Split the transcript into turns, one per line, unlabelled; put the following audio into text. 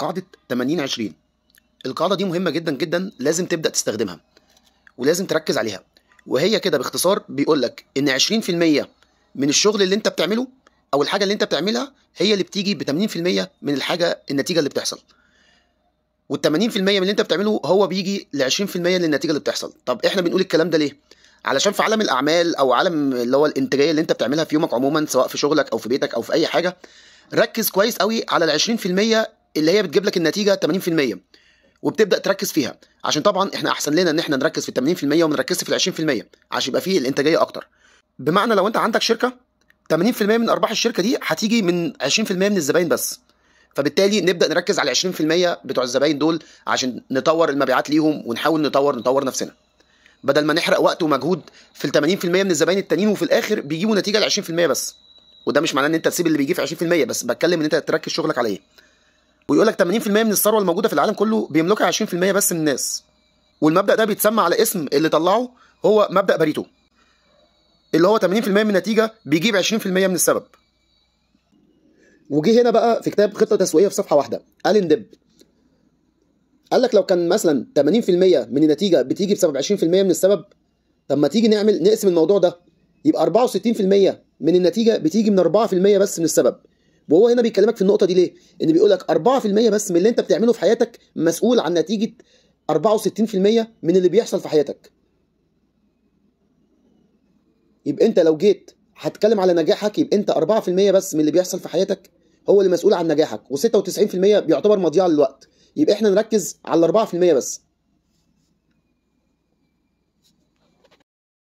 قاعده 80 20 القاعده دي مهمه جدا جدا لازم تبدا تستخدمها ولازم تركز عليها وهي كده باختصار بيقول لك ان 20% من الشغل اللي انت بتعمله او الحاجه اللي انت بتعملها هي اللي بتيجي ب 80% من الحاجه النتيجه اللي بتحصل وال 80% من اللي انت بتعمله هو بيجي ل 20% للنتيجه اللي بتحصل طب احنا بنقول الكلام ده ليه علشان في عالم الاعمال او عالم اللي هو الانتاجيه اللي انت بتعملها في يومك عموما سواء في شغلك او في بيتك او في اي حاجه ركز كويس قوي على ال 20% اللي هي بتجيب لك النتيجه 80% وبتبدا تركز فيها عشان طبعا احنا احسن لنا ان احنا نركز في ال 80% وما نركزش في ال 20% عشان يبقى فيه الانتاجيه اكتر بمعنى لو انت عندك شركه 80% من ارباح الشركه دي هتيجي من 20% من الزباين بس فبالتالي نبدا نركز على 20% بتوع الزباين دول عشان نطور المبيعات ليهم ونحاول نطور نطور نفسنا بدل ما نحرق وقت ومجهود في ال 80% من الزباين التانيين وفي الاخر بيجيبوا نتيجه ل 20% بس وده مش معناه ان انت تسيب اللي بيجي في 20% بس بتكلم ان انت تركز شغلك عليه إيه. ويقول لك 80% من الثروه الموجوده في العالم كله بيملكها 20% بس من الناس والمبدا ده بيتسمى على اسم اللي طلعه هو مبدا باريتو اللي هو 80% من النتيجه بيجيب 20% من السبب وجه هنا بقى في كتاب خطه تسويقيه في صفحه واحده الين اندب قال لك لو كان مثلا 80% من النتيجه بتيجي بسبب 20% من السبب طب ما تيجي نعمل نقسم الموضوع ده يبقى 64% من النتيجه بتيجي من 4% بس من السبب وهو هنا بيكلمك في النقطه دي ليه؟ ان بيقول لك 4% بس من اللي انت بتعمله في حياتك مسؤول عن نتيجه 64% من اللي بيحصل في حياتك. يبقى انت لو جيت هتكلم على نجاحك يبقى انت 4% بس من اللي بيحصل في حياتك هو اللي مسؤول عن نجاحك و96% بيعتبر مضيعه للوقت. يبقى احنا نركز على 4% بس.